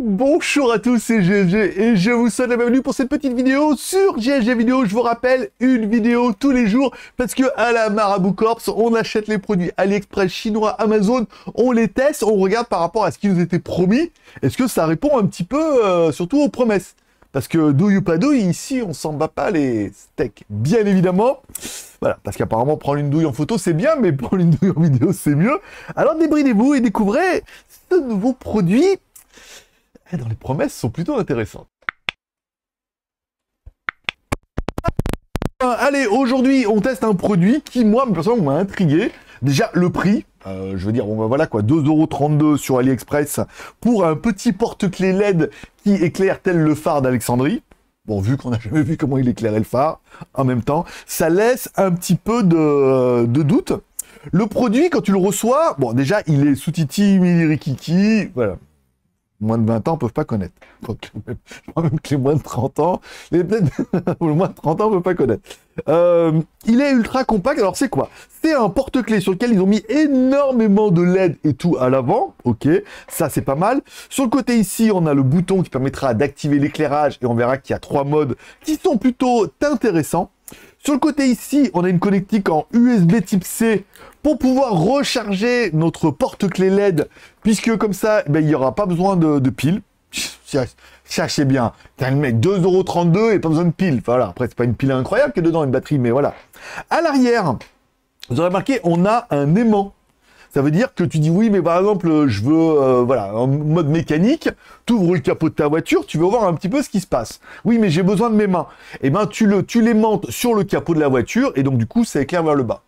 Bonjour à tous, c'est GSG et je vous souhaite la bienvenue pour cette petite vidéo sur GLG Vidéo. Je vous rappelle, une vidéo tous les jours parce que à la Marabout Corps, on achète les produits AliExpress, chinois, Amazon, on les teste, on regarde par rapport à ce qui nous était promis. Est-ce que ça répond un petit peu, euh, surtout aux promesses parce que douille ou pas douille, ici, on s'en bat pas les steaks. Bien évidemment. Voilà, parce qu'apparemment, prendre une douille en photo, c'est bien, mais prendre une douille en vidéo, c'est mieux. Alors débridez-vous et découvrez ce nouveau produit eh, dont les promesses sont plutôt intéressantes. Allez, aujourd'hui, on teste un produit qui, moi, personnellement, m'a intrigué. Déjà, le prix, euh, je veux dire, bon ben voilà quoi, 2,32€ sur AliExpress pour un petit porte-clé LED qui éclaire tel le phare d'Alexandrie. Bon, vu qu'on n'a jamais vu comment il éclairait le phare, en même temps, ça laisse un petit peu de, doute. Le produit, quand tu le reçois, bon, déjà, il est sous Titi, rikiki, voilà moins de 20 ans ne peut pas connaître. Donc, même que les moins de 30 ans, les, moins de 30 ans ne peut pas connaître. Euh, il est ultra compact. Alors, c'est quoi C'est un porte-clés sur lequel ils ont mis énormément de LED et tout à l'avant. Ok, ça, c'est pas mal. Sur le côté ici, on a le bouton qui permettra d'activer l'éclairage et on verra qu'il y a trois modes qui sont plutôt intéressants. Sur le côté ici, on a une connectique en USB type C pour pouvoir recharger notre porte-clé LED, puisque comme ça, eh ben, il n'y aura pas besoin de, de piles. Cherchez bien. T'as le mec, 2,32€ et pas besoin de pile. voilà, après, c'est pas une pile incroyable qui est dedans, une batterie, mais voilà. À l'arrière, vous aurez remarqué, on a un aimant ça veut dire que tu dis oui, mais par exemple, je veux, euh, voilà, en mode mécanique, tu ouvres le capot de ta voiture, tu veux voir un petit peu ce qui se passe. Oui, mais j'ai besoin de mes mains. Eh ben, tu le, tu les montes sur le capot de la voiture et donc du coup, ça éclaire vers le bas.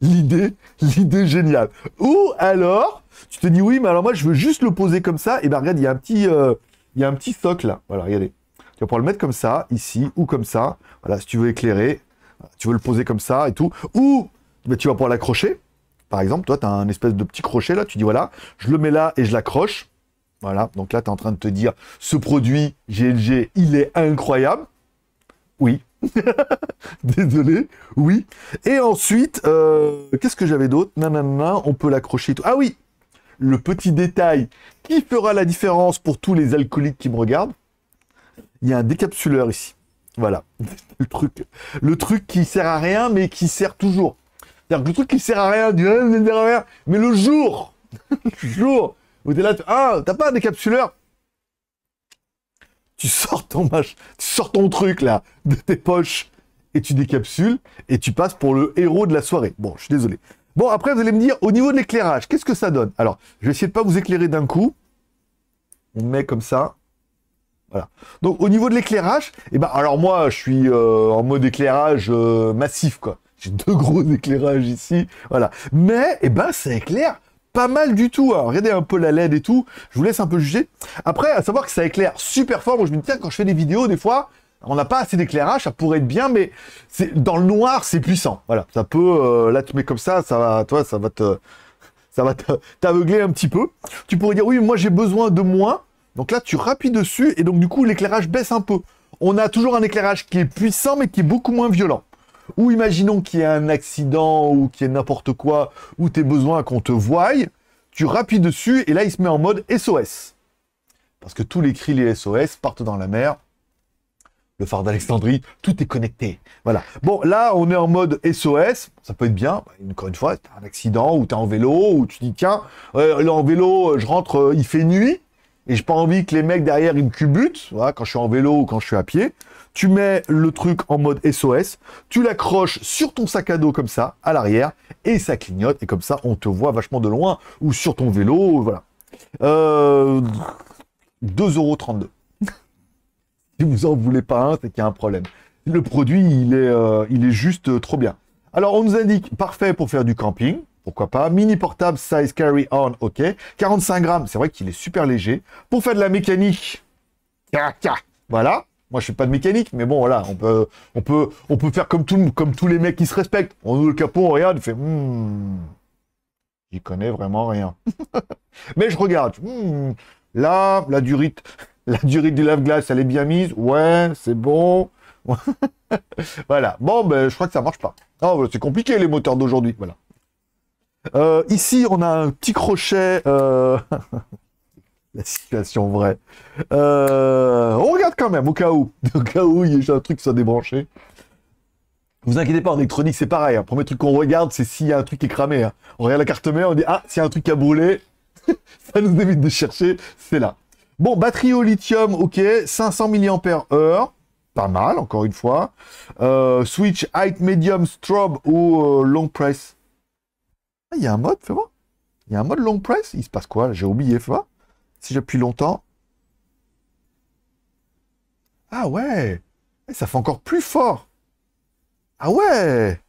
L'idée, l'idée géniale. Ou alors, tu te dis oui, mais alors moi, je veux juste le poser comme ça. Et eh ben, regarde, il y a un petit, euh, il y a un petit socle là. Voilà, regardez. Tu vas pouvoir le mettre comme ça, ici, ou comme ça. Voilà, si tu veux éclairer, tu veux le poser comme ça et tout. Ou ben, tu vas pouvoir l'accrocher. Par exemple, toi, tu as un espèce de petit crochet là, tu dis voilà, je le mets là et je l'accroche. Voilà, donc là, tu es en train de te dire ce produit GLG, il est incroyable. Oui. Désolé, oui. Et ensuite, euh, qu'est-ce que j'avais d'autre Nanana, on peut l'accrocher. Ah oui, le petit détail qui fera la différence pour tous les alcooliques qui me regardent. Il y a un décapsuleur ici. Voilà, le truc, le truc qui sert à rien mais qui sert toujours le truc qui sert à rien, du rien, à rien, mais le jour, le jour où t'es là, ah, t'as pas un décapsuleur Tu sors ton mach... tu sors ton truc là, de tes poches, et tu décapsules, et tu passes pour le héros de la soirée. Bon, je suis désolé. Bon, après, vous allez me dire, au niveau de l'éclairage, qu'est-ce que ça donne Alors, je vais essayer de pas vous éclairer d'un coup. On met comme ça. Voilà. Donc, au niveau de l'éclairage, eh ben, alors moi, je suis euh, en mode éclairage euh, massif, quoi. J'ai deux gros éclairages ici. Voilà. Mais, eh ben, ça éclaire pas mal du tout. Alors, regardez un peu la LED et tout. Je vous laisse un peu juger. Après, à savoir que ça éclaire super fort. Moi, je me dis, tiens, quand je fais des vidéos, des fois, on n'a pas assez d'éclairage, ça pourrait être bien, mais c'est dans le noir, c'est puissant. Voilà, ça peut, euh, là tu mets comme ça, ça va, toi, ça va te, ça va t'aveugler un petit peu. Tu pourrais dire oui, moi j'ai besoin de moins. Donc là, tu rappuies dessus et donc du coup l'éclairage baisse un peu. On a toujours un éclairage qui est puissant mais qui est beaucoup moins violent ou imaginons qu'il y ait un accident ou qu'il y ait n'importe quoi, ou tes besoin qu'on te voie, tu rappuies dessus et là il se met en mode SOS. Parce que tous les cris, les SOS partent dans la mer. Le phare d'Alexandrie, tout est connecté. Voilà. Bon, là, on est en mode SOS. Ça peut être bien. Bah, encore une fois, tu as un accident ou tu es en vélo ou tu dis tiens, euh, là en vélo, je rentre, euh, il fait nuit et n'ai pas envie que les mecs derrière une me quand je suis en vélo ou quand je suis à pied, tu mets le truc en mode SOS, tu l'accroches sur ton sac à dos comme ça, à l'arrière, et ça clignote, et comme ça on te voit vachement de loin, ou sur ton vélo, voilà. Euh, 2,32€. si vous en voulez pas un, c'est qu'il y a un problème. Le produit, il est, euh, il est juste euh, trop bien. Alors on nous indique parfait pour faire du camping, pourquoi pas. Mini portable, size carry on, ok. 45 grammes, c'est vrai qu'il est super léger. Pour faire de la mécanique, voilà. Moi, je ne suis pas de mécanique, mais bon, voilà, on peut, on peut, on peut faire comme, comme tous les mecs qui se respectent. On ouvre le capot, on regarde, on fait, hmm, j'y connais vraiment rien. mais je regarde, hmm, là, la durite, la durite du lave-glace, elle est bien mise. Ouais, c'est bon. voilà. Bon, ben, je crois que ça marche pas. Oh, c'est compliqué les moteurs d'aujourd'hui. Voilà. Euh, ici, on a un petit crochet. Euh, la situation vraie. Euh, on regarde quand même, au cas où. Au cas où il y a un truc qui soit débranché. Vous inquiétez pas, en électronique, c'est pareil. Hein. premier truc qu'on regarde, c'est s'il y a un truc qui est cramé. Hein. On regarde la carte mère, on dit Ah, s'il y a un truc qui a brûlé, ça nous évite de chercher, c'est là. Bon, batterie au lithium, ok, 500 mAh, pas mal, encore une fois. switch height medium strobe ou long press ah, il y a un mode, fais voir. Il y a un mode long press. Il se passe quoi J'ai oublié, fais voir. Si j'appuie longtemps. Ah ouais Et eh, ça fait encore plus fort Ah ouais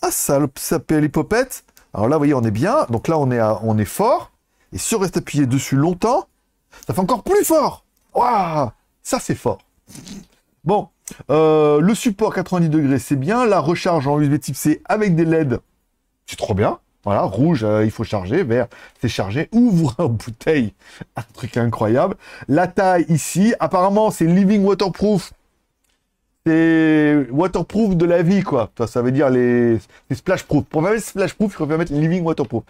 Ah ça, ça popettes Alors là, vous voyez, on est bien. Donc là, on est, on est fort. Et si on reste appuyé dessus longtemps, ça fait encore plus fort Waouh Ça, c'est fort Bon, euh, le support 90 degrés, c'est bien. La recharge en USB type C avec des LED, c'est trop bien. Voilà, rouge, euh, il faut charger, vert, c'est chargé. Ouvre en bouteille, un truc incroyable. La taille ici, apparemment c'est Living Waterproof c'est waterproof de la vie, quoi. Ça, veut dire les, splash proof. Pour mettre proof, il faut mettre living waterproof.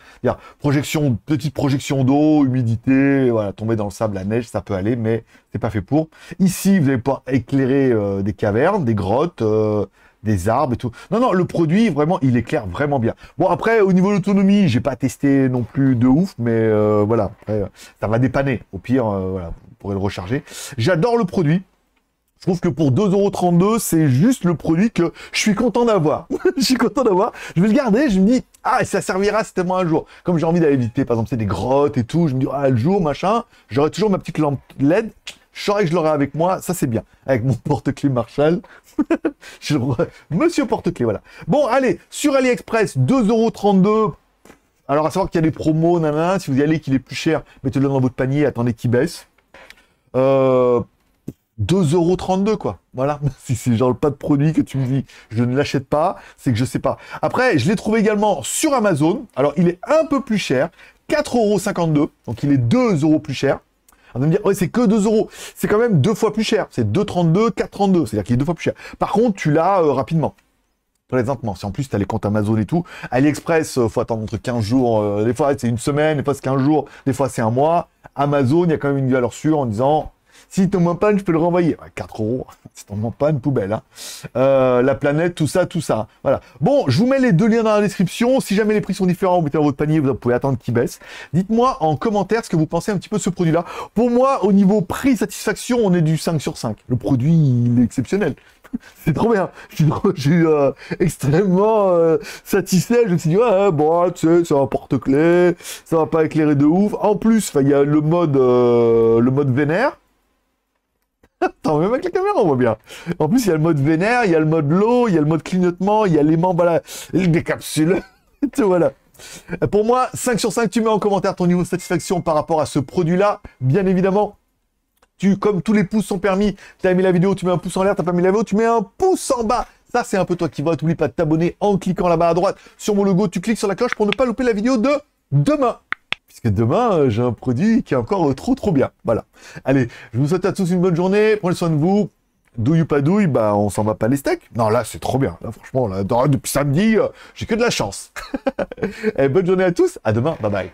projection, petite projection d'eau, humidité, voilà, tomber dans le sable, la neige, ça peut aller, mais c'est pas fait pour. Ici, vous allez pas éclairer euh, des cavernes, des grottes, euh, des arbres et tout. Non, non, le produit, vraiment, il éclaire vraiment bien. Bon, après, au niveau de l'autonomie, j'ai pas testé non plus de ouf, mais euh, voilà, ça va dépanner. Au pire, voilà, vous pourrez le recharger. J'adore le produit. Je trouve que pour 2,32€, c'est juste le produit que je suis content d'avoir. je suis content d'avoir. Je vais le garder, je me dis, ah, ça servira certainement un jour. Comme j'ai envie d'aller visiter, par exemple, c'est des grottes et tout, je me dis, ah, le jour, machin, j'aurai toujours ma petite lampe LED, je saurais que je l'aurai avec moi, ça c'est bien. Avec mon porte-clés Marshall. je... Monsieur porte-clés, voilà. Bon, allez, sur AliExpress, 2,32€. Alors, à savoir qu'il y a des promos, nanana, si vous y allez, qu'il est plus cher, mettez-le dans votre panier, attendez qu'il baisse. Euh, 2,32€ quoi. Voilà. Si c'est genre le pas de produit que tu me dis, je ne l'achète pas, c'est que je sais pas. Après, je l'ai trouvé également sur Amazon. Alors, il est un peu plus cher, 4,52€. Donc, il est euros plus cher. On va me dire, ouais, c'est que 2 euros. C'est quand même deux fois plus cher. C'est 2,32, 4,32. C'est-à-dire qu'il est deux fois plus cher. Par contre, tu l'as euh, rapidement. Présentement. Si en plus, tu as les comptes Amazon et tout. AliExpress, il euh, faut attendre entre 15 jours. Euh, des fois, c'est une semaine. Des fois, c'est 15 jours. Des fois, c'est un mois. Amazon, il y a quand même une valeur sûre en disant, si tombe en panne, je peux le renvoyer. 4 euros, si tombe en panne, poubelle. Hein. Euh, la planète, tout ça, tout ça. Voilà. Bon, je vous mets les deux liens dans la description. Si jamais les prix sont différents, vous mettez dans votre panier, vous pouvez attendre qu'ils baissent. Dites-moi en commentaire ce que vous pensez un petit peu de ce produit-là. Pour moi, au niveau prix-satisfaction, on est du 5 sur 5. Le produit, il est exceptionnel. C'est trop bien. Je suis, euh, extrêmement euh, satisfait. Je me suis dit, ouais, bon, tu sais, c'est un porte-clé, ça va pas éclairer de ouf. En plus, il y a le mode, le mode vénère. Attends, même avec la caméra, on voit bien. En plus, il y a le mode vénère, il y a le mode l'eau, il y a le mode clignotement, il y a l'aimant voilà, les capsules. voilà. Pour moi, 5 sur 5, tu mets en commentaire ton niveau de satisfaction par rapport à ce produit-là. Bien évidemment, tu, comme tous les pouces sont permis, tu as aimé la vidéo, tu mets un pouce en l'air, tu pas mis la vidéo, tu mets un pouce en bas. Ça, c'est un peu toi qui vote. N'oublie pas de t'abonner en cliquant là-bas à droite sur mon logo. Tu cliques sur la cloche pour ne pas louper la vidéo de demain puisque demain, euh, j'ai un produit qui est encore euh, trop, trop bien. Voilà. Allez, je vous souhaite à tous une bonne journée. Prenez soin de vous. Douille ou pas douille, bah, on s'en va pas les steaks. Non, là, c'est trop bien. Là, franchement, là, depuis samedi, euh, j'ai que de la chance. Et eh, bonne journée à tous. À demain. Bye bye.